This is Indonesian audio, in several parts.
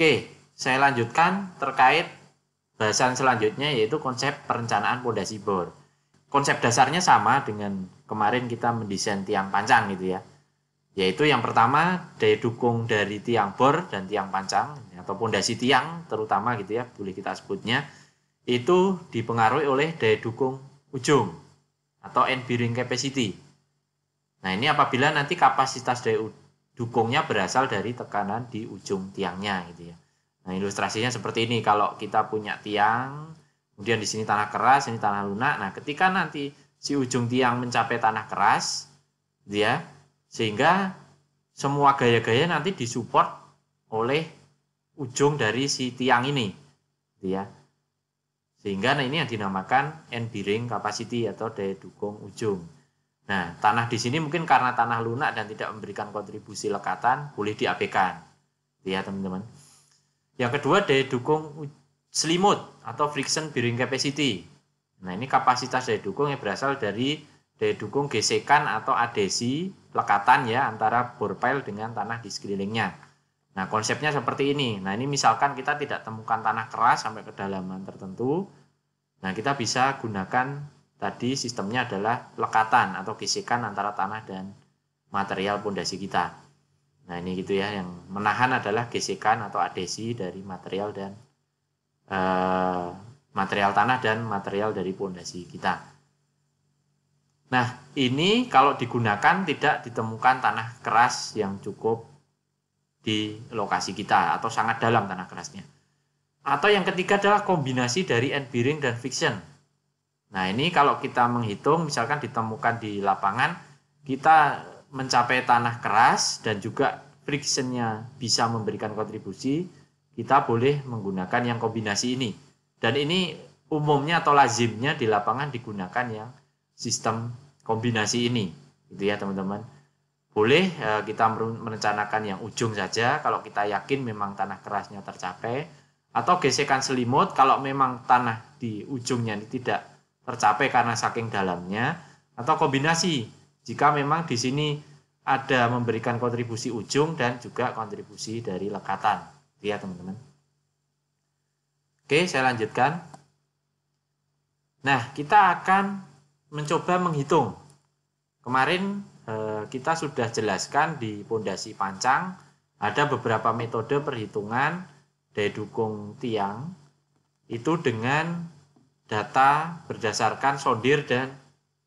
Oke, saya lanjutkan terkait bahasan selanjutnya yaitu konsep perencanaan pondasi bor. Konsep dasarnya sama dengan kemarin kita mendesain tiang panjang gitu ya. Yaitu yang pertama daya dukung dari tiang bor dan tiang pancang atau pondasi tiang terutama gitu ya, boleh kita sebutnya itu dipengaruhi oleh daya dukung ujung atau end bearing capacity. Nah, ini apabila nanti kapasitas daya dukungnya berasal dari tekanan di ujung tiangnya gitu ya. Nah, ilustrasinya seperti ini. Kalau kita punya tiang, kemudian di sini tanah keras, ini tanah lunak. Nah, ketika nanti si ujung tiang mencapai tanah keras, dia gitu ya, sehingga semua gaya-gaya nanti disupport oleh ujung dari si tiang ini, gitu ya. Sehingga nah ini yang dinamakan end bearing capacity atau daya dukung ujung. Nah, tanah di sini mungkin karena tanah lunak dan tidak memberikan kontribusi lekatan, boleh diabaikan. Ya, teman-teman. Yang kedua, daya dukung selimut atau friction bearing capacity. Nah, ini kapasitas daya dukung yang berasal dari daya dukung gesekan atau adesi lekatan ya antara bor pile dengan tanah di sekelilingnya. Nah, konsepnya seperti ini. Nah, ini misalkan kita tidak temukan tanah keras sampai kedalaman tertentu. Nah, kita bisa gunakan Tadi sistemnya adalah lekatan atau gesekan antara tanah dan material pondasi kita. Nah ini gitu ya yang menahan adalah gesekan atau adesi dari material dan eh, material tanah dan material dari pondasi kita. Nah ini kalau digunakan tidak ditemukan tanah keras yang cukup di lokasi kita atau sangat dalam tanah kerasnya. Atau yang ketiga adalah kombinasi dari end bearing dan fiction. Nah ini kalau kita menghitung misalkan ditemukan di lapangan kita mencapai tanah keras dan juga frictionnya bisa memberikan kontribusi kita boleh menggunakan yang kombinasi ini dan ini umumnya atau lazimnya di lapangan digunakan yang sistem kombinasi ini gitu ya teman-teman boleh eh, kita merencanakan yang ujung saja kalau kita yakin memang tanah kerasnya tercapai atau gesekan selimut kalau memang tanah di ujungnya ini tidak tercapai karena saking dalamnya atau kombinasi jika memang di sini ada memberikan kontribusi ujung dan juga kontribusi dari lekatan. Gitu ya teman-teman. Oke, saya lanjutkan. Nah, kita akan mencoba menghitung. Kemarin eh, kita sudah jelaskan di pondasi pancang ada beberapa metode perhitungan daya dukung tiang itu dengan data berdasarkan sondir dan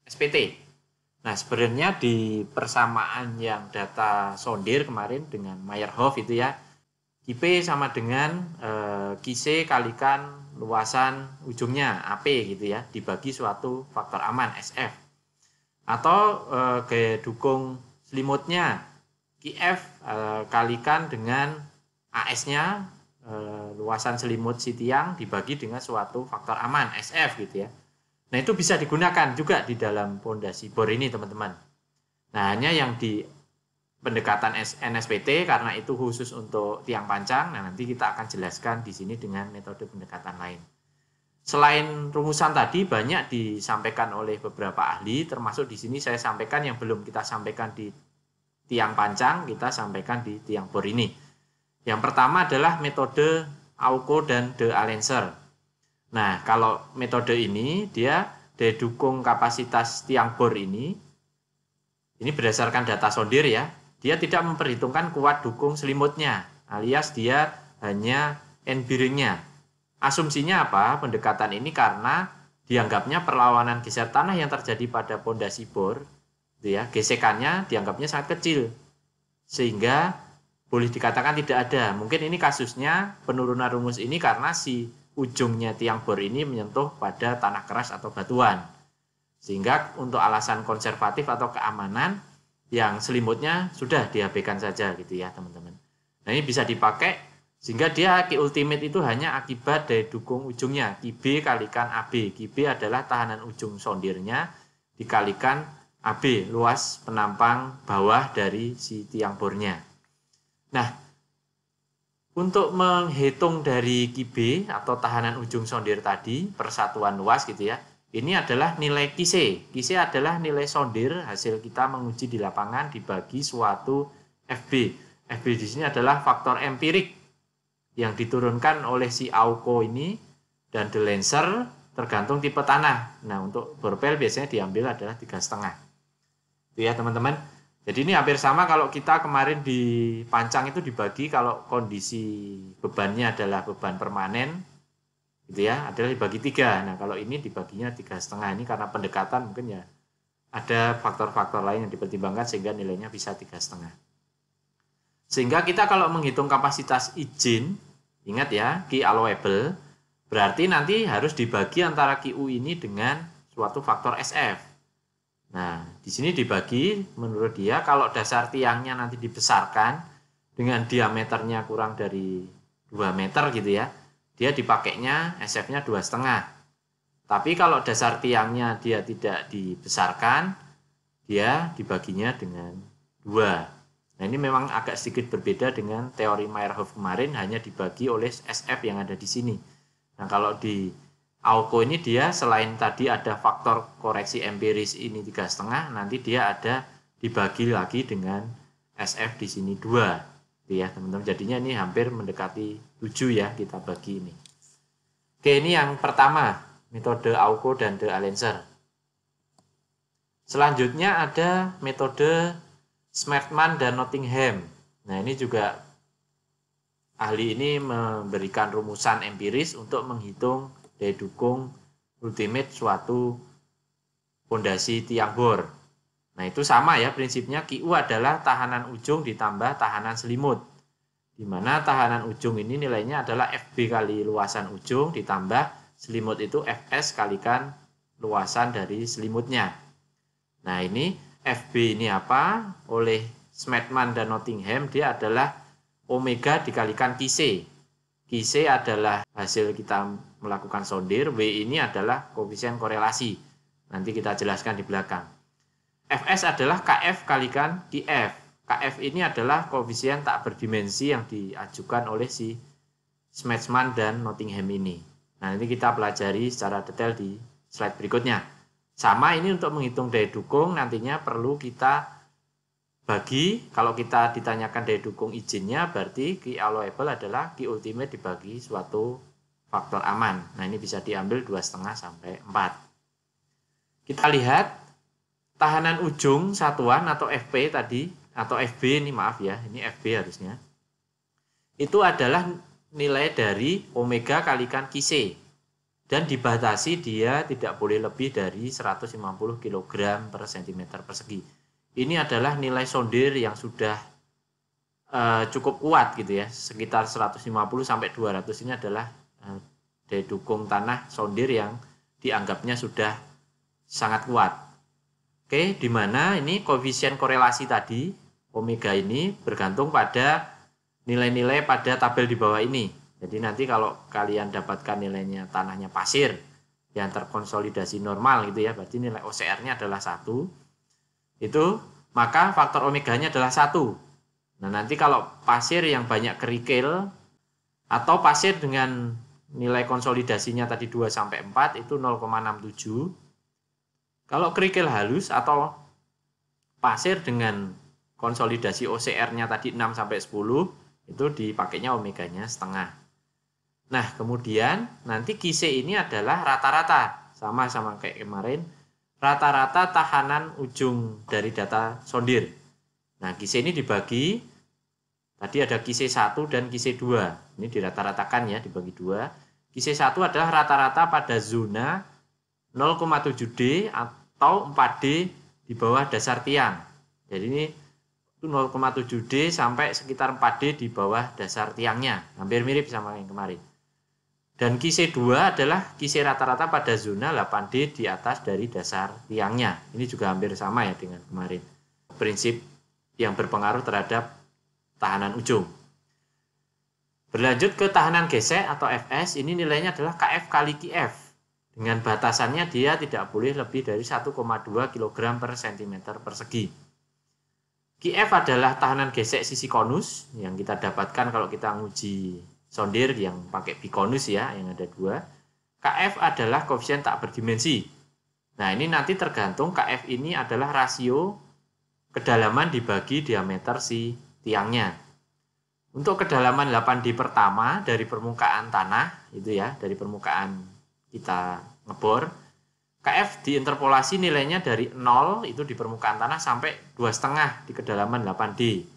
SPT. Nah, sebenarnya di persamaan yang data sondir kemarin dengan Meyerhoff itu ya, IP sama dengan e, eh, QC kalikan luasan ujungnya AP gitu ya, dibagi suatu faktor aman SF. Atau e, eh, gaya dukung selimutnya, KF e, eh, kalikan dengan AS-nya Eh, luasan selimut si tiang dibagi dengan suatu faktor aman SF gitu ya. Nah itu bisa digunakan juga di dalam pondasi bor ini teman-teman. Nah hanya yang di pendekatan NSPT karena itu khusus untuk tiang pancang. Nah nanti kita akan jelaskan di sini dengan metode pendekatan lain. Selain rumusan tadi banyak disampaikan oleh beberapa ahli, termasuk di sini saya sampaikan yang belum kita sampaikan di tiang pancang, kita sampaikan di tiang bor ini. Yang pertama adalah metode Auko dan De Alenser. Nah, kalau metode ini dia didukung kapasitas tiang bor ini. Ini berdasarkan data sondir ya. Dia tidak memperhitungkan kuat dukung selimutnya, alias dia hanya enbiringnya. Asumsinya apa? Pendekatan ini karena dianggapnya perlawanan geser tanah yang terjadi pada pondasi bor, gitu ya, gesekannya dianggapnya sangat kecil. Sehingga boleh dikatakan tidak ada. Mungkin ini kasusnya penurunan rumus ini karena si ujungnya tiang bor ini menyentuh pada tanah keras atau batuan. Sehingga untuk alasan konservatif atau keamanan yang selimutnya sudah diabaikan saja gitu ya teman-teman. Nah ini bisa dipakai sehingga dia Q ultimate itu hanya akibat dari dukung ujungnya. kali kalikan AB. kb adalah tahanan ujung sondirnya dikalikan AB, luas penampang bawah dari si tiang bornya. Nah, untuk menghitung dari QB atau tahanan ujung sondir tadi, persatuan luas gitu ya, ini adalah nilai QC. QC adalah nilai sondir hasil kita menguji di lapangan dibagi suatu FB. FB di sini adalah faktor empirik yang diturunkan oleh si AUKO ini dan the lancer tergantung tipe tanah. Nah, untuk borpel biasanya diambil adalah tiga setengah. Itu ya teman-teman. Jadi ini hampir sama kalau kita kemarin di pancang itu dibagi kalau kondisi bebannya adalah beban permanen, gitu ya, adalah dibagi tiga. Nah kalau ini dibaginya tiga setengah ini karena pendekatan mungkin ya ada faktor-faktor lain yang dipertimbangkan sehingga nilainya bisa tiga setengah. Sehingga kita kalau menghitung kapasitas izin, ingat ya, Ki allowable, berarti nanti harus dibagi antara QU ini dengan suatu faktor SF Nah, di sini dibagi menurut dia kalau dasar tiangnya nanti dibesarkan dengan diameternya kurang dari 2 meter gitu ya, dia dipakainya SF-nya dua setengah. Tapi kalau dasar tiangnya dia tidak dibesarkan, dia dibaginya dengan dua. Nah ini memang agak sedikit berbeda dengan teori Meyerhoff kemarin hanya dibagi oleh SF yang ada di sini. Nah kalau di AOKO ini dia selain tadi ada faktor koreksi empiris ini tiga setengah, nanti dia ada dibagi lagi dengan SF di sini dua, gitu ya teman-teman. Jadinya ini hampir mendekati 7 ya kita bagi ini. Oke ini yang pertama metode AOKO dan the Allenser. Selanjutnya ada metode Smartman dan Nottingham. Nah ini juga ahli ini memberikan rumusan empiris untuk menghitung daya dukung ultimate suatu fondasi tiang bor. Nah itu sama ya prinsipnya QU adalah tahanan ujung ditambah tahanan selimut. Di mana tahanan ujung ini nilainya adalah FB kali luasan ujung ditambah selimut itu FS kalikan luasan dari selimutnya. Nah ini FB ini apa? Oleh Smetman dan Nottingham dia adalah omega dikalikan QC IC adalah hasil kita melakukan sondir, W ini adalah koefisien korelasi. Nanti kita jelaskan di belakang. FS adalah KF kalikan DF. KF ini adalah koefisien tak berdimensi yang diajukan oleh si Smetsman dan Nottingham ini. Nah, nanti kita pelajari secara detail di slide berikutnya. Sama ini untuk menghitung daya dukung nantinya perlu kita bagi kalau kita ditanyakan daya dukung izinnya berarti key allowable adalah key ultimate dibagi suatu faktor aman. Nah, ini bisa diambil dua setengah sampai 4. Kita lihat tahanan ujung satuan atau FP tadi atau FB ini maaf ya, ini FB harusnya. Itu adalah nilai dari omega kalikan kise dan dibatasi dia tidak boleh lebih dari 150 kg per cm persegi ini adalah nilai sondir yang sudah uh, cukup kuat gitu ya sekitar 150 sampai 200 ini adalah uh, eh, dukung tanah sondir yang dianggapnya sudah sangat kuat Oke, di mana ini koefisien korelasi tadi omega ini bergantung pada nilai-nilai pada tabel di bawah ini. Jadi nanti kalau kalian dapatkan nilainya tanahnya pasir yang terkonsolidasi normal gitu ya, berarti nilai OCR-nya adalah satu itu maka faktor omeganya adalah satu. Nah nanti kalau pasir yang banyak kerikil atau pasir dengan nilai konsolidasinya tadi 2 sampai 4 itu 0,67. Kalau kerikil halus atau pasir dengan konsolidasi OCR-nya tadi 6 sampai 10 itu dipakainya omeganya setengah. Nah, kemudian nanti kise ini adalah rata-rata sama sama kayak kemarin rata-rata tahanan ujung dari data sondir. Nah, kisi ini dibagi tadi ada kisi 1 dan kisi 2. Ini dirata-ratakan ya, dibagi dua. Kisi 1 adalah rata-rata pada zona 0,7D atau 4D di bawah dasar tiang. Jadi ini 0,7D sampai sekitar 4D di bawah dasar tiangnya. Hampir mirip sama yang kemarin. Dan kise 2 adalah kise rata-rata pada zona 8D di atas dari dasar tiangnya. Ini juga hampir sama ya dengan kemarin. Prinsip yang berpengaruh terhadap tahanan ujung. Berlanjut ke tahanan gesek atau Fs, ini nilainya adalah Kf kali Kf. Dengan batasannya dia tidak boleh lebih dari 1,2 kg per cm persegi. Kf adalah tahanan gesek sisi konus yang kita dapatkan kalau kita nguji sondir yang pakai bikonus ya, yang ada dua. KF adalah koefisien tak berdimensi. Nah, ini nanti tergantung KF ini adalah rasio kedalaman dibagi diameter si tiangnya. Untuk kedalaman 8D pertama dari permukaan tanah, itu ya, dari permukaan kita ngebor, KF diinterpolasi nilainya dari 0 itu di permukaan tanah sampai 2,5 di kedalaman 8D.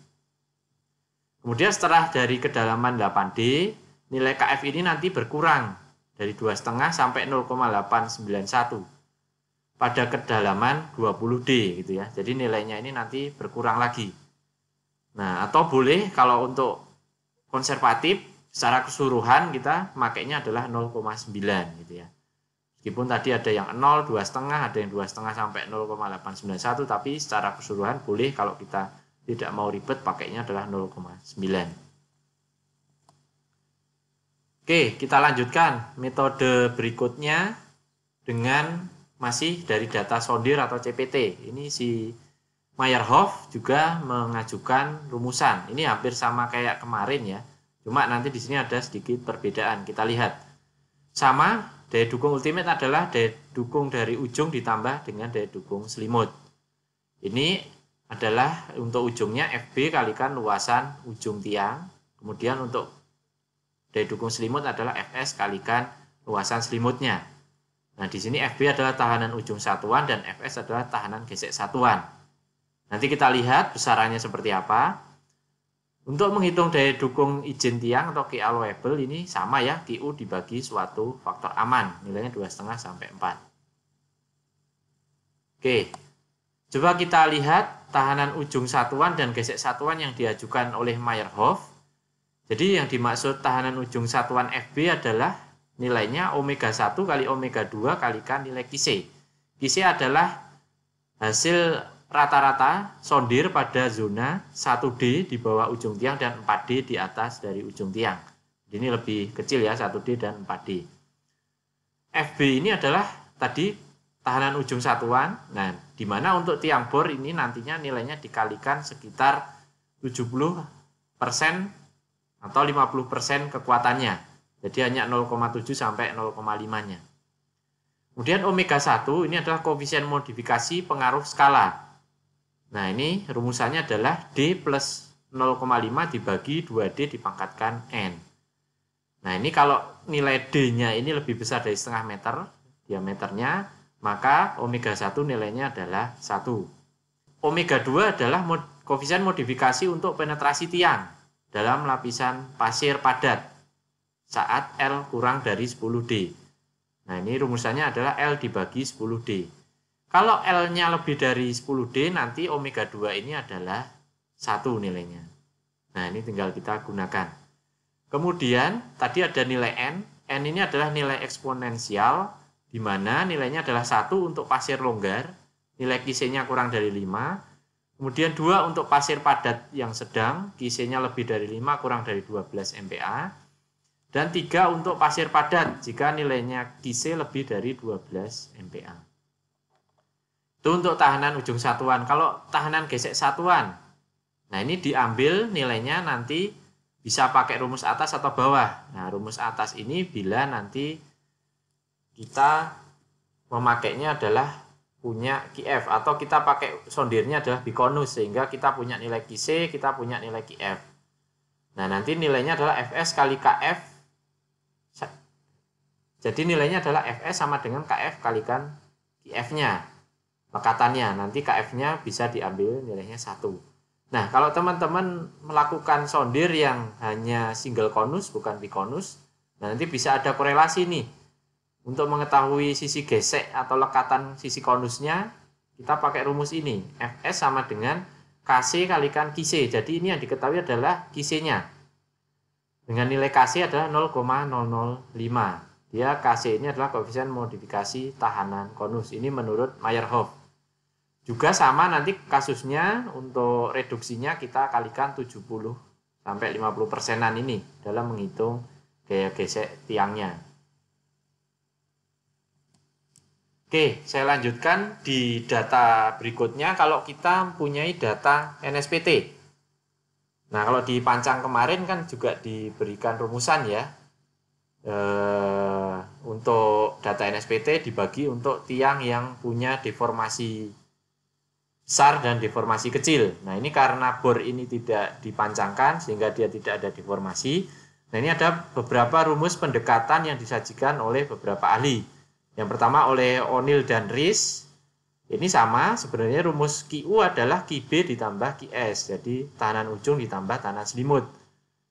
Kemudian setelah dari kedalaman 8D, nilai KF ini nanti berkurang dari 2,5 sampai 0,891 pada kedalaman 20D gitu ya. Jadi nilainya ini nanti berkurang lagi. Nah, atau boleh kalau untuk konservatif secara keseluruhan kita makainya adalah 0,9 gitu ya. Meskipun tadi ada yang 0, 2,5, ada yang 2,5 sampai 0,891 tapi secara keseluruhan boleh kalau kita tidak mau ribet pakainya adalah 0,9 oke kita lanjutkan metode berikutnya dengan masih dari data sondir atau CPT ini si Meyerhoff juga mengajukan rumusan ini hampir sama kayak kemarin ya cuma nanti di sini ada sedikit perbedaan kita lihat sama daya dukung ultimate adalah daya dukung dari ujung ditambah dengan daya dukung selimut. Ini adalah untuk ujungnya FB kalikan luasan ujung tiang. Kemudian untuk daya dukung selimut adalah FS kalikan luasan selimutnya. Nah, di sini FB adalah tahanan ujung satuan dan FS adalah tahanan gesek satuan. Nanti kita lihat besarannya seperti apa. Untuk menghitung daya dukung izin tiang atau Ki allowable ini sama ya, QU dibagi suatu faktor aman, nilainya 2,5 sampai 4. Oke, coba kita lihat tahanan ujung satuan dan gesek satuan yang diajukan oleh Meyerhoff. Jadi yang dimaksud tahanan ujung satuan FB adalah nilainya omega 1 kali omega 2 kalikan nilai QC. QC adalah hasil rata-rata sondir pada zona 1D di bawah ujung tiang dan 4D di atas dari ujung tiang. Ini lebih kecil ya 1D dan 4D. FB ini adalah tadi tahanan ujung satuan. Nah, di mana untuk tiang bor ini nantinya nilainya dikalikan sekitar 70% atau 50% kekuatannya. Jadi hanya 0,7 sampai 0,5-nya. Kemudian omega 1 ini adalah koefisien modifikasi pengaruh skala. Nah, ini rumusannya adalah D plus 0,5 dibagi 2D dipangkatkan N. Nah, ini kalau nilai D-nya ini lebih besar dari setengah meter diameternya, maka omega 1 nilainya adalah 1. Omega 2 adalah mod, koefisien modifikasi untuk penetrasi tiang dalam lapisan pasir padat saat L kurang dari 10D. Nah ini rumusannya adalah L dibagi 10D. Kalau L-nya lebih dari 10D, nanti omega 2 ini adalah 1 nilainya. Nah ini tinggal kita gunakan. Kemudian tadi ada nilai N, N ini adalah nilai eksponensial di mana nilainya adalah satu untuk pasir longgar, nilai qc kurang dari 5. Kemudian dua untuk pasir padat yang sedang, qc lebih dari 5, kurang dari 12 MPa. Dan tiga untuk pasir padat jika nilainya QC lebih dari 12 MPa. Itu untuk tahanan ujung satuan. Kalau tahanan gesek satuan, nah ini diambil nilainya nanti bisa pakai rumus atas atau bawah. Nah, rumus atas ini bila nanti kita memakainya adalah punya QF atau kita pakai sondirnya adalah bikonus sehingga kita punya nilai QC, kita punya nilai QF. Nah, nanti nilainya adalah FS kali KF. Jadi nilainya adalah FS sama dengan KF kalikan QF-nya. Pekatannya, nanti KF-nya bisa diambil nilainya satu. Nah, kalau teman-teman melakukan sondir yang hanya single konus bukan bikonus, nah nanti bisa ada korelasi nih untuk mengetahui sisi gesek atau lekatan sisi konusnya, kita pakai rumus ini. Fs sama dengan KC kalikan Qc. Jadi ini yang diketahui adalah qc nya Dengan nilai KC adalah 0,005. Dia KC ini adalah koefisien modifikasi tahanan konus. Ini menurut Meyerhoff. Juga sama nanti kasusnya untuk reduksinya kita kalikan 70 sampai 50 persenan ini dalam menghitung gaya gesek tiangnya. Oke, saya lanjutkan di data berikutnya kalau kita mempunyai data NSPT. Nah, kalau di pancang kemarin kan juga diberikan rumusan ya. Eh, untuk data NSPT dibagi untuk tiang yang punya deformasi besar dan deformasi kecil. Nah, ini karena bor ini tidak dipancangkan sehingga dia tidak ada deformasi. Nah, ini ada beberapa rumus pendekatan yang disajikan oleh beberapa ahli. Yang pertama oleh Onil dan Riz. Ini sama, sebenarnya rumus QU adalah QB ditambah QS, jadi tahanan ujung ditambah tahanan selimut.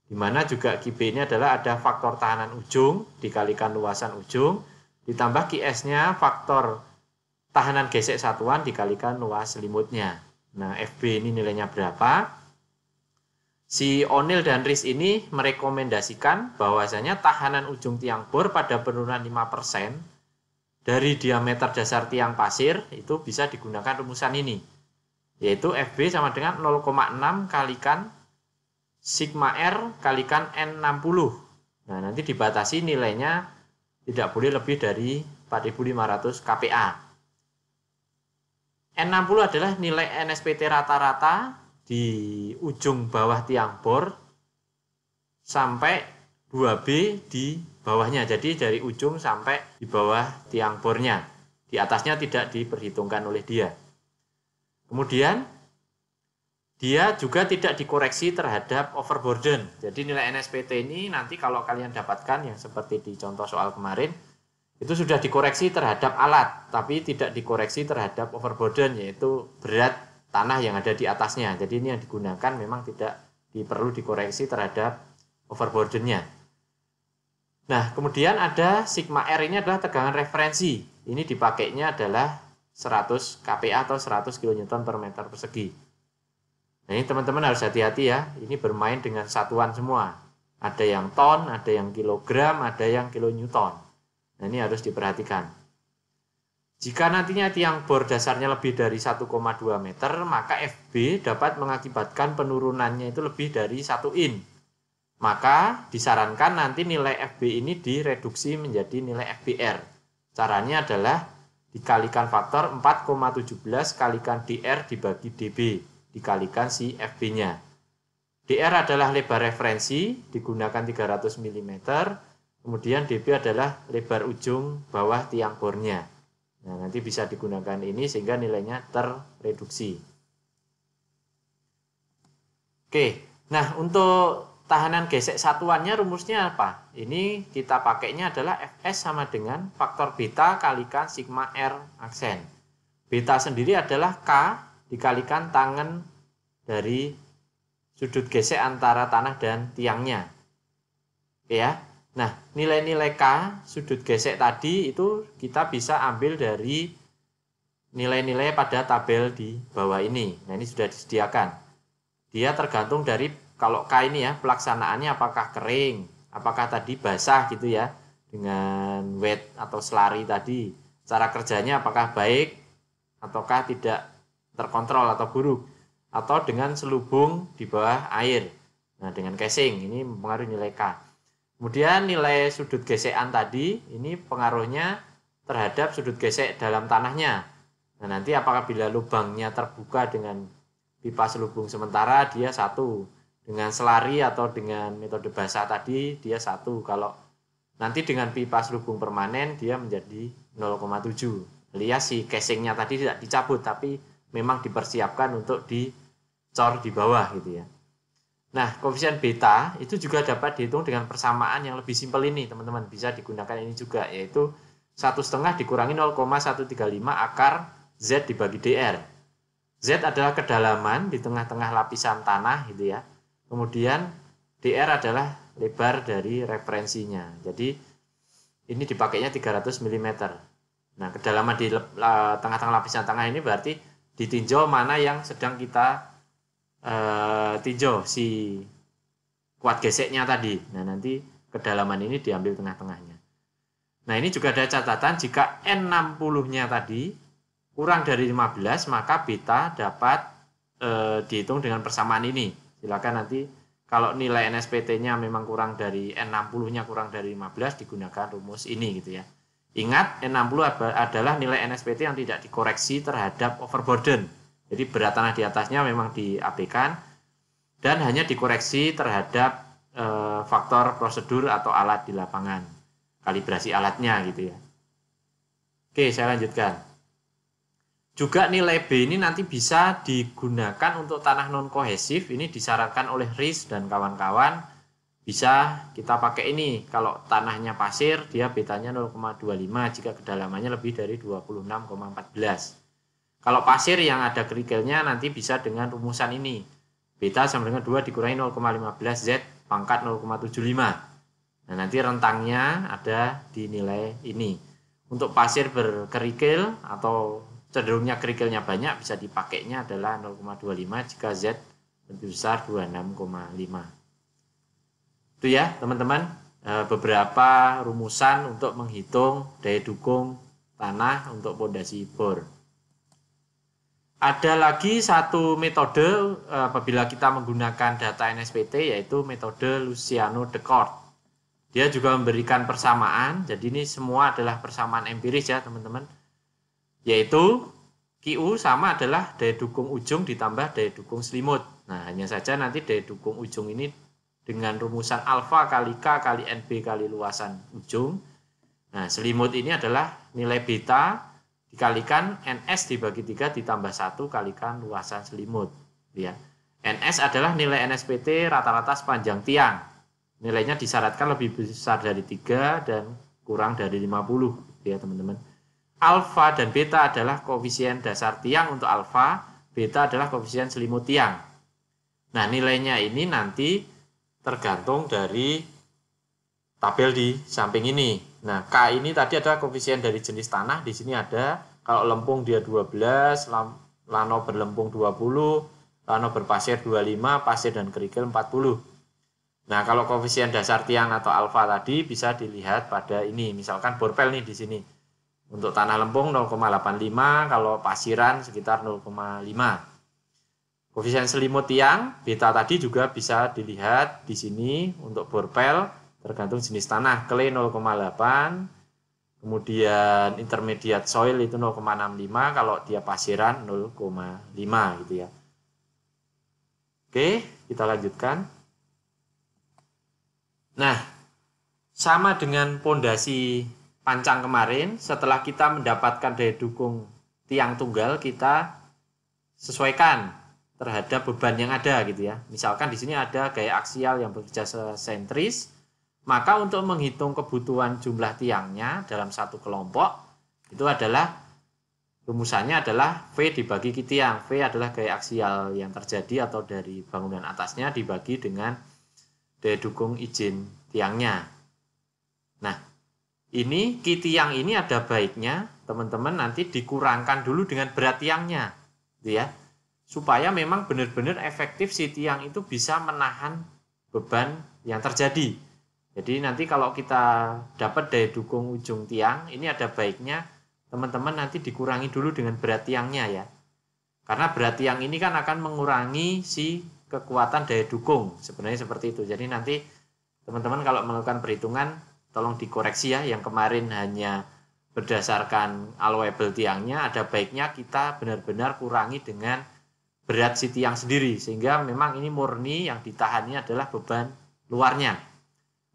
Dimana juga QB ini adalah ada faktor tahanan ujung dikalikan luasan ujung, ditambah QS-nya faktor tahanan gesek satuan dikalikan luas selimutnya. Nah, FB ini nilainya berapa? Si Onil dan Riz ini merekomendasikan bahwasanya tahanan ujung tiang bor pada penurunan 5% dari diameter dasar tiang pasir itu bisa digunakan rumusan ini yaitu FB sama dengan 0,6 kalikan sigma R kalikan N60 nah nanti dibatasi nilainya tidak boleh lebih dari 4500 kPa N60 adalah nilai NSPT rata-rata di ujung bawah tiang bor sampai 2B di bawahnya. Jadi dari ujung sampai di bawah tiang bornya. Di atasnya tidak diperhitungkan oleh dia. Kemudian dia juga tidak dikoreksi terhadap overburden. Jadi nilai NSPT ini nanti kalau kalian dapatkan yang seperti di contoh soal kemarin itu sudah dikoreksi terhadap alat, tapi tidak dikoreksi terhadap overburden yaitu berat tanah yang ada di atasnya. Jadi ini yang digunakan memang tidak perlu dikoreksi terhadap overburdennya. Nah, kemudian ada sigma R ini adalah tegangan referensi. Ini dipakainya adalah 100 kPa atau 100 kN per meter persegi. Nah, ini teman-teman harus hati-hati ya. Ini bermain dengan satuan semua. Ada yang ton, ada yang kilogram, ada yang kilonewton. Nah, ini harus diperhatikan. Jika nantinya tiang bor dasarnya lebih dari 1,2 meter, maka FB dapat mengakibatkan penurunannya itu lebih dari 1 in maka disarankan nanti nilai FB ini direduksi menjadi nilai FBR. Caranya adalah dikalikan faktor 4,17 kalikan DR dibagi DB dikalikan si FB-nya. DR adalah lebar referensi digunakan 300 mm, kemudian DB adalah lebar ujung bawah tiang bornya. Nah, nanti bisa digunakan ini sehingga nilainya tereduksi. Oke, nah untuk tahanan gesek satuannya rumusnya apa? Ini kita pakainya adalah Fs sama dengan faktor beta kalikan sigma R aksen. Beta sendiri adalah K dikalikan tangan dari sudut gesek antara tanah dan tiangnya. Ya. Nah, nilai-nilai K sudut gesek tadi itu kita bisa ambil dari nilai-nilai pada tabel di bawah ini. Nah, ini sudah disediakan. Dia tergantung dari kalau K ini ya pelaksanaannya apakah kering, apakah tadi basah gitu ya dengan wet atau selari tadi. Cara kerjanya apakah baik ataukah tidak terkontrol atau buruk atau dengan selubung di bawah air. Nah, dengan casing ini mempengaruhi nilai K. Kemudian nilai sudut gesekan tadi ini pengaruhnya terhadap sudut gesek dalam tanahnya. Nah, nanti apakah bila lubangnya terbuka dengan pipa selubung sementara dia satu dengan selari atau dengan metode basah tadi dia satu kalau nanti dengan pipa selubung permanen dia menjadi 0,7 Lihat si casingnya tadi tidak dicabut tapi memang dipersiapkan untuk dicor di bawah gitu ya nah koefisien beta itu juga dapat dihitung dengan persamaan yang lebih simpel ini teman-teman bisa digunakan ini juga yaitu satu setengah dikurangi 0,135 akar z dibagi dr z adalah kedalaman di tengah-tengah lapisan tanah gitu ya Kemudian DR adalah lebar dari referensinya. Jadi ini dipakainya 300 mm. Nah, kedalaman di tengah-tengah lapisan tengah ini berarti ditinjau mana yang sedang kita uh, tinjau si kuat geseknya tadi. Nah, nanti kedalaman ini diambil tengah-tengahnya. Nah, ini juga ada catatan jika N60-nya tadi kurang dari 15, maka beta dapat e, dihitung dengan persamaan ini silakan nanti kalau nilai NSPT-nya memang kurang dari N60-nya kurang dari 15 digunakan rumus ini gitu ya. Ingat N60 adalah nilai NSPT yang tidak dikoreksi terhadap overburden. Jadi berat tanah di atasnya memang diabaikan dan hanya dikoreksi terhadap e, faktor prosedur atau alat di lapangan. Kalibrasi alatnya gitu ya. Oke, saya lanjutkan. Juga nilai B ini nanti bisa digunakan untuk tanah non kohesif. Ini disarankan oleh RIS dan kawan-kawan. Bisa kita pakai ini. Kalau tanahnya pasir, dia betanya 0,25 jika kedalamannya lebih dari 26,14. Kalau pasir yang ada kerikilnya nanti bisa dengan rumusan ini. Beta sama dengan 2 dikurangi 0,15 Z pangkat 0,75. Nah, nanti rentangnya ada di nilai ini. Untuk pasir berkerikil atau cenderungnya kerikilnya banyak bisa dipakainya adalah 0,25 jika Z lebih besar 26,5 itu ya teman-teman e, beberapa rumusan untuk menghitung daya dukung tanah untuk pondasi bor ada lagi satu metode e, apabila kita menggunakan data NSPT yaitu metode Luciano DeCort. dia juga memberikan persamaan jadi ini semua adalah persamaan empiris ya teman-teman yaitu QU sama adalah daya dukung ujung ditambah daya dukung selimut. Nah, hanya saja nanti daya dukung ujung ini dengan rumusan alfa kali K kali NB kali luasan ujung. Nah, selimut ini adalah nilai beta dikalikan NS dibagi 3 ditambah 1 kalikan luasan selimut. Ya. NS adalah nilai NSPT rata-rata sepanjang tiang. Nilainya disyaratkan lebih besar dari 3 dan kurang dari 50. Ya, teman-teman alfa dan beta adalah koefisien dasar tiang untuk alfa, beta adalah koefisien selimut tiang. Nah, nilainya ini nanti tergantung dari tabel di samping ini. Nah, K ini tadi adalah koefisien dari jenis tanah, di sini ada kalau lempung dia 12, lano berlempung 20, lano berpasir 25, pasir dan kerikil 40. Nah, kalau koefisien dasar tiang atau alfa tadi bisa dilihat pada ini. Misalkan borpel nih di sini. Untuk tanah lempung 0,85, kalau pasiran sekitar 0,5. Koefisien selimut tiang, beta tadi juga bisa dilihat di sini untuk borpel, tergantung jenis tanah, clay 0,8, kemudian intermediate soil itu 0,65, kalau dia pasiran 0,5 gitu ya. Oke, kita lanjutkan. Nah, sama dengan pondasi pancang kemarin setelah kita mendapatkan daya dukung tiang tunggal kita sesuaikan terhadap beban yang ada gitu ya. Misalkan di sini ada gaya aksial yang bekerja sentris, maka untuk menghitung kebutuhan jumlah tiangnya dalam satu kelompok itu adalah rumusannya adalah V dibagi ke tiang. V adalah gaya aksial yang terjadi atau dari bangunan atasnya dibagi dengan daya dukung izin tiangnya. Nah, ini kiti yang ini ada baiknya teman-teman nanti dikurangkan dulu dengan berat tiangnya gitu ya supaya memang benar-benar efektif si tiang itu bisa menahan beban yang terjadi jadi nanti kalau kita dapat daya dukung ujung tiang ini ada baiknya teman-teman nanti dikurangi dulu dengan berat tiangnya ya karena berat tiang ini kan akan mengurangi si kekuatan daya dukung sebenarnya seperti itu jadi nanti teman-teman kalau melakukan perhitungan tolong dikoreksi ya yang kemarin hanya berdasarkan allowable tiangnya ada baiknya kita benar-benar kurangi dengan berat si tiang sendiri sehingga memang ini murni yang ditahannya adalah beban luarnya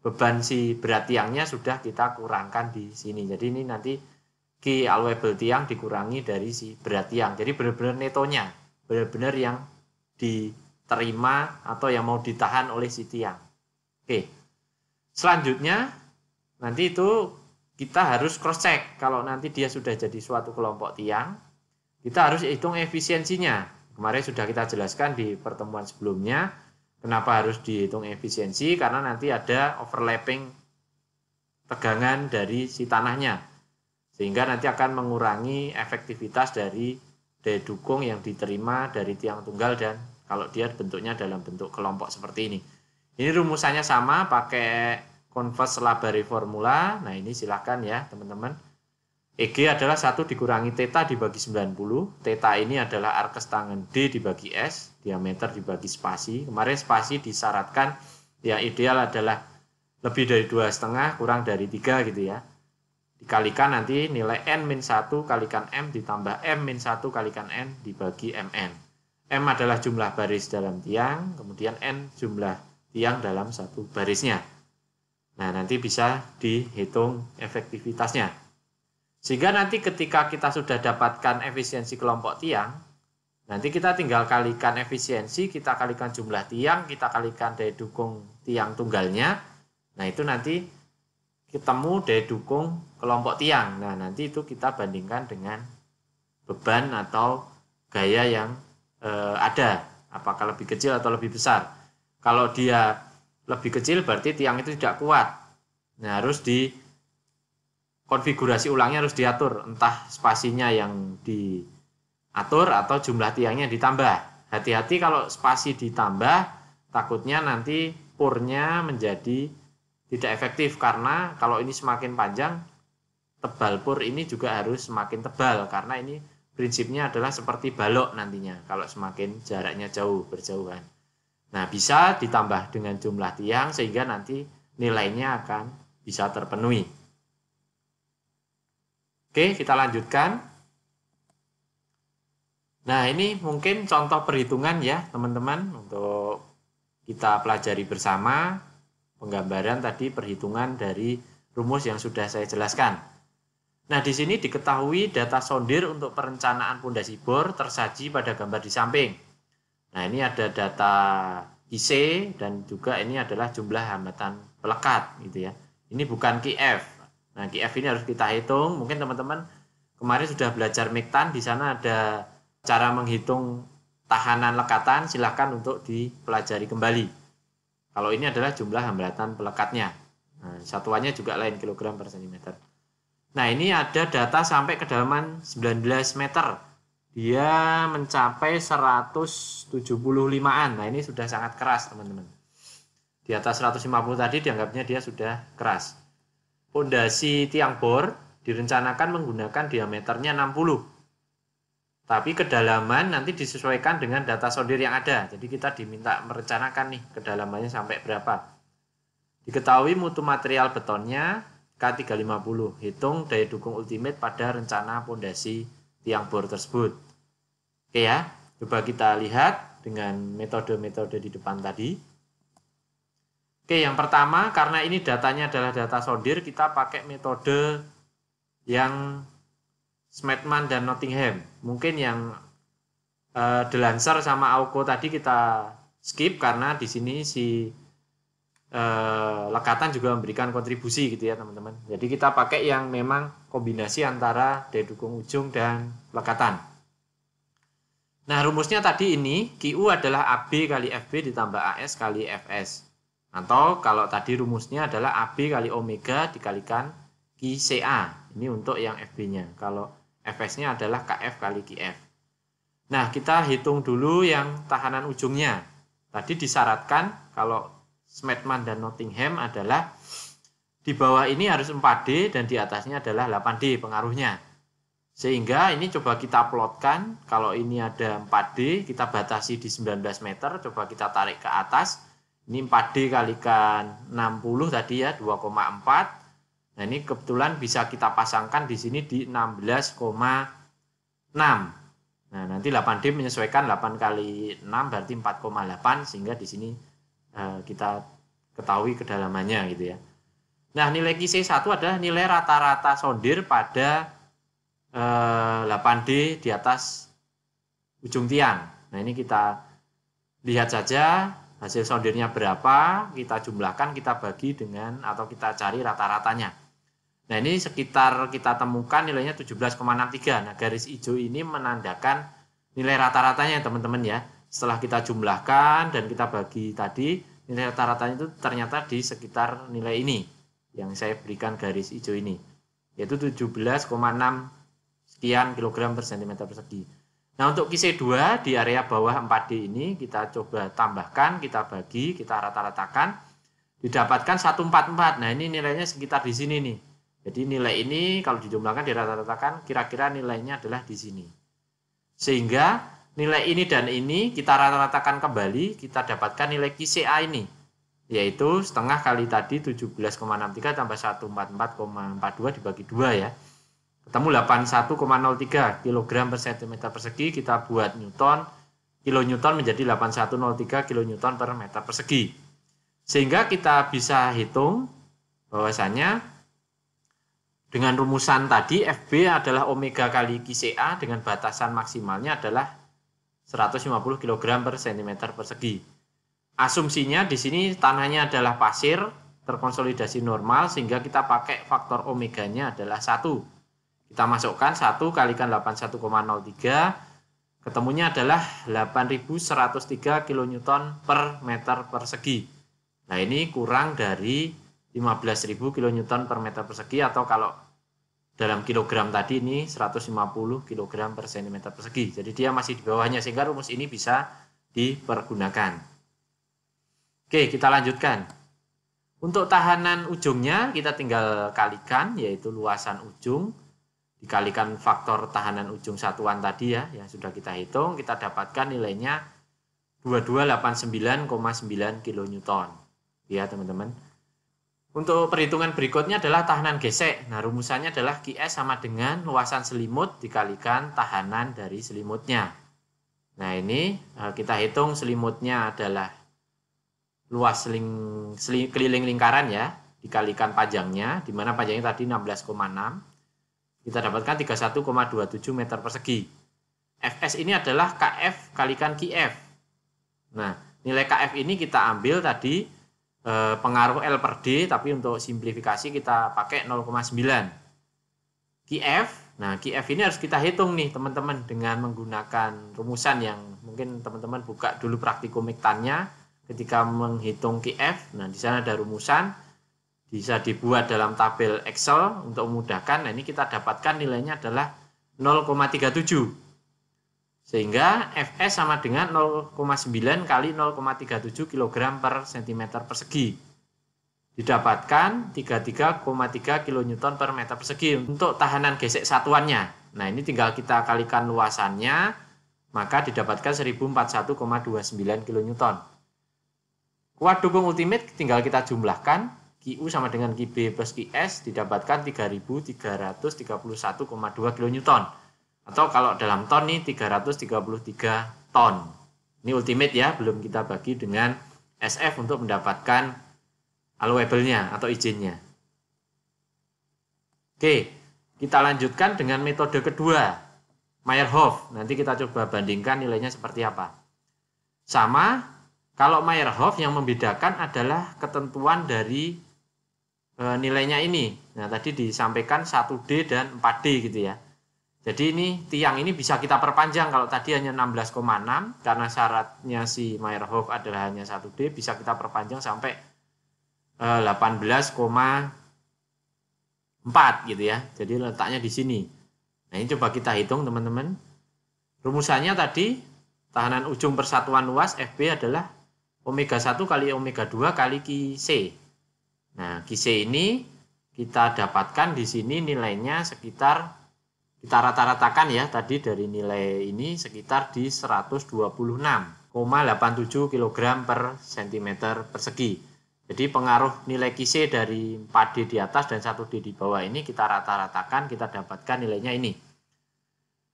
beban si berat tiangnya sudah kita kurangkan di sini jadi ini nanti ki allowable tiang dikurangi dari si berat tiang jadi benar-benar netonya benar-benar yang diterima atau yang mau ditahan oleh si tiang oke selanjutnya Nanti itu kita harus cross check kalau nanti dia sudah jadi suatu kelompok tiang, kita harus hitung efisiensinya. Kemarin sudah kita jelaskan di pertemuan sebelumnya kenapa harus dihitung efisiensi karena nanti ada overlapping tegangan dari si tanahnya. Sehingga nanti akan mengurangi efektivitas dari daya dukung yang diterima dari tiang tunggal dan kalau dia bentuknya dalam bentuk kelompok seperti ini. Ini rumusannya sama pakai konvers labari formula. Nah, ini silahkan ya, teman-teman. EG adalah satu dikurangi theta dibagi 90. Theta ini adalah arkes tangan D dibagi S, diameter dibagi spasi. Kemarin spasi disyaratkan yang ideal adalah lebih dari dua setengah kurang dari tiga gitu ya dikalikan nanti nilai n min 1 kalikan m ditambah m min 1 kalikan n dibagi mn m adalah jumlah baris dalam tiang kemudian n jumlah tiang dalam satu barisnya Nah, nanti bisa dihitung efektivitasnya. Sehingga nanti ketika kita sudah dapatkan efisiensi kelompok tiang, nanti kita tinggal kalikan efisiensi, kita kalikan jumlah tiang, kita kalikan daya dukung tiang tunggalnya. Nah, itu nanti ketemu daya dukung kelompok tiang. Nah, nanti itu kita bandingkan dengan beban atau gaya yang e, ada, apakah lebih kecil atau lebih besar. Kalau dia lebih kecil berarti tiang itu tidak kuat. Nah, harus di konfigurasi ulangnya harus diatur, entah spasinya yang diatur atau jumlah tiangnya ditambah. Hati-hati kalau spasi ditambah, takutnya nanti purnya menjadi tidak efektif karena kalau ini semakin panjang tebal pur ini juga harus semakin tebal karena ini prinsipnya adalah seperti balok nantinya kalau semakin jaraknya jauh berjauhan. Nah, bisa ditambah dengan jumlah tiang sehingga nanti nilainya akan bisa terpenuhi. Oke, kita lanjutkan. Nah, ini mungkin contoh perhitungan ya, teman-teman, untuk kita pelajari bersama penggambaran tadi perhitungan dari rumus yang sudah saya jelaskan. Nah, di sini diketahui data sondir untuk perencanaan pondasi bor tersaji pada gambar di samping. Nah, ini ada data IC dan juga ini adalah jumlah hambatan pelekat gitu ya. Ini bukan KF. Nah, KF ini harus kita hitung. Mungkin teman-teman kemarin sudah belajar miktan di sana ada cara menghitung tahanan lekatan, silahkan untuk dipelajari kembali. Kalau ini adalah jumlah hambatan pelekatnya. Nah, satuannya juga lain kilogram per sentimeter. Nah, ini ada data sampai kedalaman 19 meter dia mencapai 175-an. Nah, ini sudah sangat keras, teman-teman. Di atas 150 tadi dianggapnya dia sudah keras. Pondasi tiang bor direncanakan menggunakan diameternya 60. Tapi kedalaman nanti disesuaikan dengan data solder yang ada. Jadi kita diminta merencanakan nih kedalamannya sampai berapa. Diketahui mutu material betonnya K350. Hitung daya dukung ultimate pada rencana pondasi tiang bor tersebut. Oke ya, coba kita lihat dengan metode-metode di depan tadi. Oke, yang pertama karena ini datanya adalah data sondir, kita pakai metode yang Smetman dan Nottingham. Mungkin yang uh, eh, Delancer sama Auko tadi kita skip karena di sini si Eh, lekatan juga memberikan kontribusi gitu ya teman-teman. Jadi kita pakai yang memang kombinasi antara daya dukung ujung dan lekatan. Nah rumusnya tadi ini QU adalah AB kali FB ditambah AS kali FS. Atau kalau tadi rumusnya adalah AB kali omega dikalikan QCA. Ini untuk yang FB-nya. Kalau FS-nya adalah KF kali QF. Nah, kita hitung dulu yang tahanan ujungnya. Tadi disyaratkan kalau Smetman dan Nottingham adalah di bawah ini harus 4D dan di atasnya adalah 8D pengaruhnya. Sehingga ini coba kita plotkan, kalau ini ada 4D, kita batasi di 19 meter, coba kita tarik ke atas. Ini 4D kalikan 60 tadi ya, 2,4. Nah ini kebetulan bisa kita pasangkan di sini di 16,6. Nah nanti 8D menyesuaikan 8 kali 6 berarti 4,8, sehingga di sini Eh, kita ketahui kedalamannya gitu ya. Nah, nilai QC1 adalah nilai rata-rata sondir pada eh, 8D di atas ujung tiang. Nah, ini kita lihat saja hasil sondirnya berapa, kita jumlahkan, kita bagi dengan atau kita cari rata-ratanya. Nah, ini sekitar kita temukan nilainya 17,63. Nah, garis hijau ini menandakan nilai rata-ratanya teman-teman ya setelah kita jumlahkan dan kita bagi tadi nilai rata-ratanya itu ternyata di sekitar nilai ini yang saya berikan garis hijau ini yaitu 17,6 sekian kilogram per sentimeter persegi. Nah untuk kisi 2 di area bawah 4D ini kita coba tambahkan, kita bagi, kita rata-ratakan didapatkan 144. Nah ini nilainya sekitar di sini nih. Jadi nilai ini kalau dijumlahkan dirata-ratakan kira-kira nilainya adalah di sini. Sehingga nilai ini dan ini kita rata-ratakan kembali, kita dapatkan nilai QCA ini, yaitu setengah kali tadi 17,63 tambah 144,42 dibagi 2 ya. Ketemu 81,03 kg per cm persegi, kita buat Newton, kilo Newton menjadi 8103 kilo Newton per meter persegi. Sehingga kita bisa hitung bahwasanya dengan rumusan tadi FB adalah omega kali QCA dengan batasan maksimalnya adalah 150 kg per cm persegi. Asumsinya di sini tanahnya adalah pasir, terkonsolidasi normal sehingga kita pakai faktor omeganya adalah 1. Kita masukkan 1 kalikan kan 81,03, ketemunya adalah 8103 kN per meter persegi. Nah ini kurang dari 15.000 kN per meter persegi atau kalau dalam kilogram tadi ini 150 kg per cm persegi. Jadi dia masih di bawahnya sehingga rumus ini bisa dipergunakan. Oke, kita lanjutkan. Untuk tahanan ujungnya kita tinggal kalikan yaitu luasan ujung dikalikan faktor tahanan ujung satuan tadi ya yang sudah kita hitung kita dapatkan nilainya 2289,9 kN. Ya, teman-teman. Untuk perhitungan berikutnya adalah tahanan gesek. Nah, rumusannya adalah QS sama dengan luasan selimut dikalikan tahanan dari selimutnya. Nah, ini eh, kita hitung selimutnya adalah luas seling, seling, keliling lingkaran ya, dikalikan panjangnya, di mana panjangnya tadi 16,6. Kita dapatkan 31,27 meter persegi. FS ini adalah KF kalikan QF. Nah, nilai KF ini kita ambil tadi Eh, pengaruh L per D tapi untuk simplifikasi kita pakai 0,9 QF nah QF ini harus kita hitung nih teman-teman dengan menggunakan rumusan yang mungkin teman-teman buka dulu praktikum miktannya ketika menghitung QF nah di sana ada rumusan bisa dibuat dalam tabel Excel untuk memudahkan nah ini kita dapatkan nilainya adalah 0,37 sehingga Fs sama dengan 0,9 kali 0,37 kg per cm persegi. Didapatkan 33,3 kN per meter persegi untuk tahanan gesek satuannya. Nah ini tinggal kita kalikan luasannya, maka didapatkan 1041,29 kN. Kuat dukung ultimate tinggal kita jumlahkan, QU sama dengan QB plus QS didapatkan 3331,2 kN atau kalau dalam ton nih 333 ton. Ini ultimate ya, belum kita bagi dengan SF untuk mendapatkan allowable-nya atau izinnya. Oke, kita lanjutkan dengan metode kedua, Meyerhoff. Nanti kita coba bandingkan nilainya seperti apa. Sama, kalau Meyerhoff yang membedakan adalah ketentuan dari e, nilainya ini. Nah, tadi disampaikan 1D dan 4D gitu ya. Jadi ini tiang ini bisa kita perpanjang kalau tadi hanya 16,6 karena syaratnya si Meyerhoff adalah hanya 1D bisa kita perpanjang sampai 18,4 eh, gitu ya. Jadi letaknya di sini. Nah, ini coba kita hitung teman-teman. Rumusannya tadi tahanan ujung persatuan luas FB adalah omega 1 kali omega 2 kali Qc. Nah, Qc ini kita dapatkan di sini nilainya sekitar kita rata-ratakan ya tadi dari nilai ini sekitar di 126,87 kg per cm persegi. Jadi pengaruh nilai QC dari 4D di atas dan 1D di bawah ini kita rata-ratakan, kita dapatkan nilainya ini.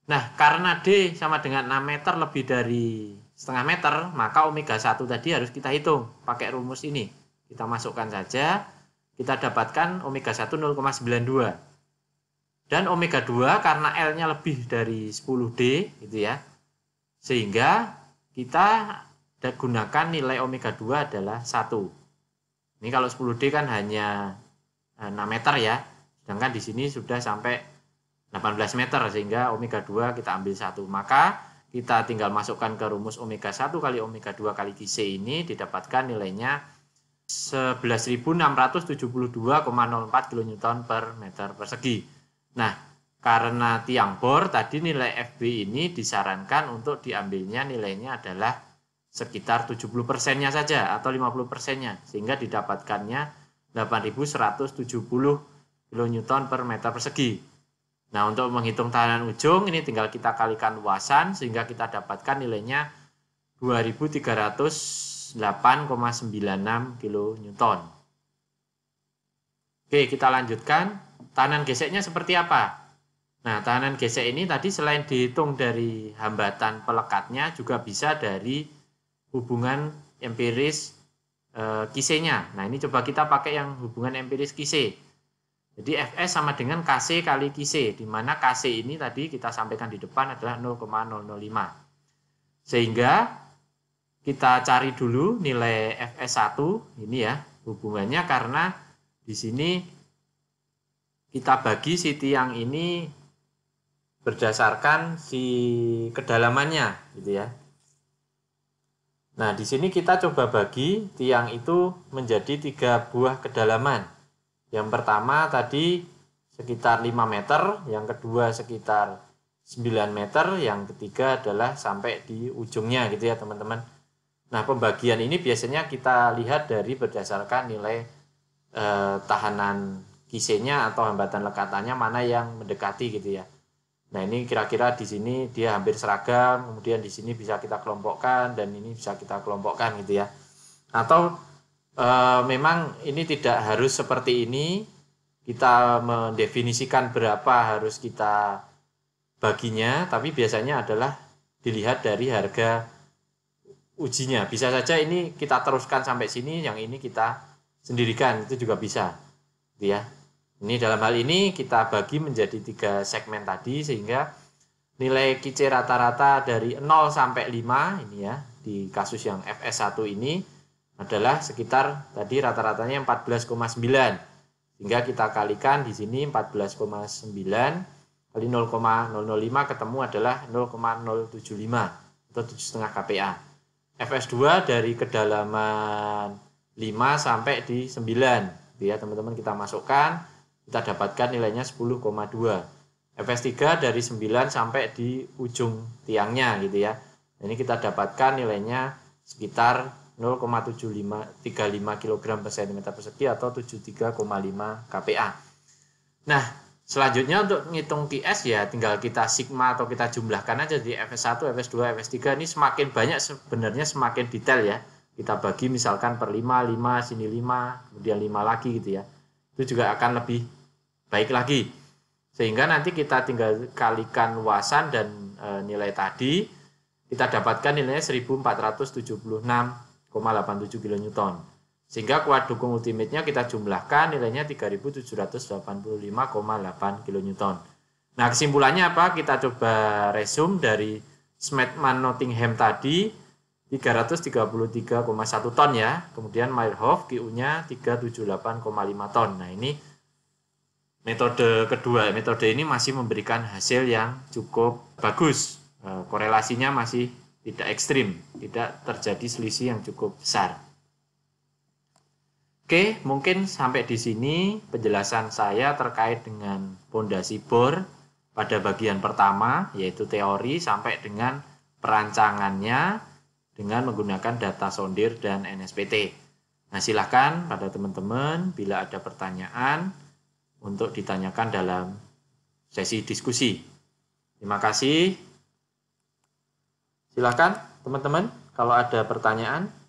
Nah, karena D sama dengan 6 meter lebih dari setengah meter, maka omega 1 tadi harus kita hitung pakai rumus ini. Kita masukkan saja, kita dapatkan omega 1 0,92 dan omega 2 karena L-nya lebih dari 10D gitu ya. Sehingga kita gunakan nilai omega 2 adalah 1. Ini kalau 10D kan hanya 6 eh, meter ya. Sedangkan di sini sudah sampai 18 meter sehingga omega 2 kita ambil 1. Maka kita tinggal masukkan ke rumus omega 1 kali omega 2 kali QC ini didapatkan nilainya 11.672,04 kN per meter persegi. Nah, karena tiang bor tadi nilai FB ini disarankan untuk diambilnya nilainya adalah sekitar 70%-nya saja atau 50%-nya sehingga didapatkannya 8170 kN per meter persegi. Nah, untuk menghitung tahanan ujung ini tinggal kita kalikan luasan sehingga kita dapatkan nilainya 2308,96 kN. Oke, kita lanjutkan tahanan geseknya seperti apa. Nah, tahanan gesek ini tadi selain dihitung dari hambatan pelekatnya juga bisa dari hubungan empiris e, kisenya. Nah, ini coba kita pakai yang hubungan empiris kise. Jadi Fs sama dengan Kc kali kise, di mana Kc ini tadi kita sampaikan di depan adalah 0,005. Sehingga kita cari dulu nilai Fs1 ini ya hubungannya karena di sini kita bagi si tiang ini berdasarkan si kedalamannya gitu ya. Nah, di sini kita coba bagi tiang itu menjadi tiga buah kedalaman. Yang pertama tadi sekitar 5 meter, yang kedua sekitar 9 meter, yang ketiga adalah sampai di ujungnya gitu ya teman-teman. Nah, pembagian ini biasanya kita lihat dari berdasarkan nilai eh, tahanan kisenya atau hambatan lekatannya mana yang mendekati gitu ya. Nah ini kira-kira di sini dia hampir seragam, kemudian di sini bisa kita kelompokkan dan ini bisa kita kelompokkan gitu ya. Atau e, memang ini tidak harus seperti ini, kita mendefinisikan berapa harus kita baginya, tapi biasanya adalah dilihat dari harga ujinya. Bisa saja ini kita teruskan sampai sini, yang ini kita sendirikan itu juga bisa, gitu ya. Ini dalam hal ini kita bagi menjadi tiga segmen tadi sehingga nilai kice rata-rata dari 0 sampai 5 ini ya di kasus yang FS1 ini adalah sekitar tadi rata-ratanya 14,9 sehingga kita kalikan di sini 14,9 kali 0,005 ketemu adalah 0,075 atau 7,5 kPa FS2 dari kedalaman 5 sampai di 9 gitu ya teman-teman kita masukkan kita dapatkan nilainya 10,2. FS3 dari 9 sampai di ujung tiangnya gitu ya. Ini kita dapatkan nilainya sekitar 0,735 kg per cm persegi atau 73,5 kPa. Nah, selanjutnya untuk menghitung ts ya tinggal kita sigma atau kita jumlahkan aja di FS1, FS2, FS3 ini semakin banyak sebenarnya semakin detail ya. Kita bagi misalkan per 5, 5, sini 5, kemudian 5 lagi gitu ya. Itu juga akan lebih baik lagi. Sehingga nanti kita tinggal kalikan wasan dan e, nilai tadi, kita dapatkan nilainya 1476,87 kN. Sehingga kuat dukung ultimate-nya kita jumlahkan nilainya 3785,8 kN. Nah, kesimpulannya apa? Kita coba resume dari Smetman Nottingham tadi 333,1 ton ya. Kemudian Meyerhoff QU-nya 378,5 ton. Nah, ini Metode kedua, metode ini masih memberikan hasil yang cukup bagus. E, korelasinya masih tidak ekstrim, tidak terjadi selisih yang cukup besar. Oke, mungkin sampai di sini penjelasan saya terkait dengan pondasi bor pada bagian pertama, yaitu teori sampai dengan perancangannya dengan menggunakan data sondir dan NSPT. Nah, silahkan pada teman-teman bila ada pertanyaan, untuk ditanyakan dalam sesi diskusi. Terima kasih. Silakan teman-teman kalau ada pertanyaan